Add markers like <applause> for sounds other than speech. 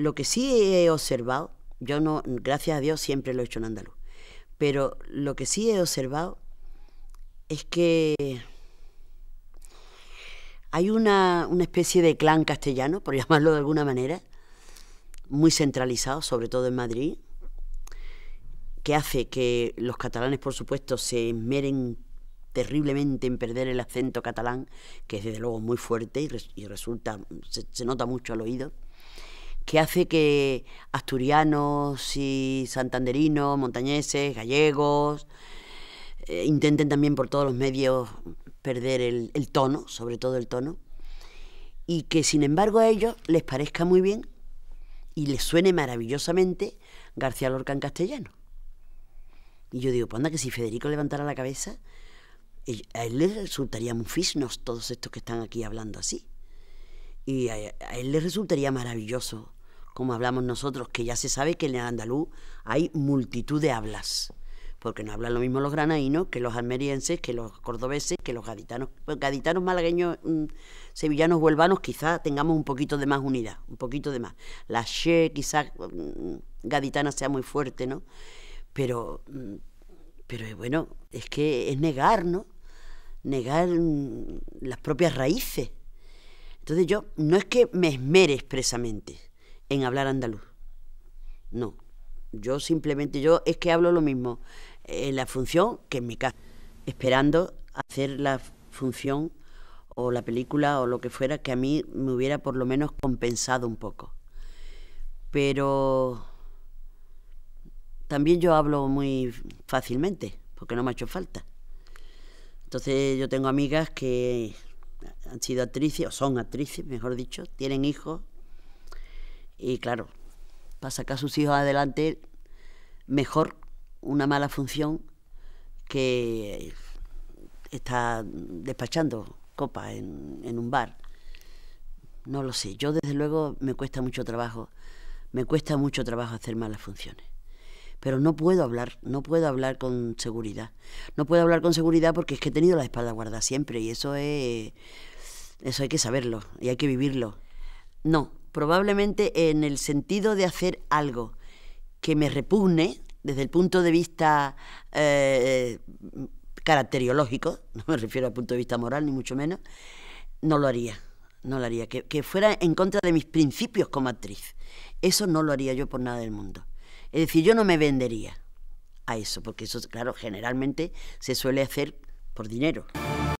Lo que sí he observado, yo no, gracias a Dios siempre lo he hecho en andaluz, pero lo que sí he observado es que hay una, especie de clan castellano, por <laughs> llamarlo de alguna manera, muy centralizado, sobre todo en Madrid, que hace que los catalanes, por supuesto, se esmeren terriblemente en perder el acento catalán, que es desde luego muy fuerte y, resulta, se nota mucho al oído que hace que asturianos y santanderinos, montañeses, gallegos, eh, intenten también por todos los medios perder el, tono, sobre todo el tono, y que sin embargo a ellos les parezca muy bien y les suene maravillosamente García Lorca en castellano. Y yo digo, pues anda que si Federico levantara la cabeza, a él le resultaría muy fisnos todos estos que están aquí hablando así. Y a, a él le resultaría maravilloso como hablamos nosotros, que ya se sabe que en el andaluz hay multitud de hablas, porque no hablan lo mismo los granaínos que los almerienses, que los cordobeses, que los gaditanos. Pues gaditanos, malagueños, mm, sevillanos, huelvanos, quizás tengamos un poquito de más unidad, un poquito de más. La she quizás mm, gaditana sea muy fuerte, ¿no? Pero, mm, pero eh, bueno, es que es negar, ¿no? Negar las propias raíces. Entonces yo no es que me esmere expresamente, en hablar andaluz. No, yo simplemente, yo es que hablo lo mismo en eh, la función que en mi casa, esperando hacer la función o la película o lo que fuera que a mí me hubiera por lo menos compensado un poco. Pero también yo hablo muy fácilmente, porque no me ha hecho falta. Entonces yo tengo amigas que han sido actrices, o son actrices, mejor dicho, tienen hijos y claro, para sacar a sus hijos adelante, mejor una mala función que está despachando copa en, un bar. No lo sé, yo desde luego me cuesta mucho trabajo, me cuesta mucho trabajo hacer malas funciones pero no puedo hablar, no puedo hablar con seguridad. No puedo hablar con seguridad porque es que he tenido la espalda guardada siempre y eso es eso hay que saberlo y hay que vivirlo. No, probablemente en el sentido de hacer algo que me repugne desde el punto de vista eh, caracteriológico, <laughs> no me refiero al punto de vista moral ni mucho menos, no lo haría, no lo haría, que, que fuera en contra de mis principios como actriz. Eso no lo haría yo por nada del mundo. Es decir, yo no me vendería a eso, porque eso, claro, generalmente se suele hacer por dinero.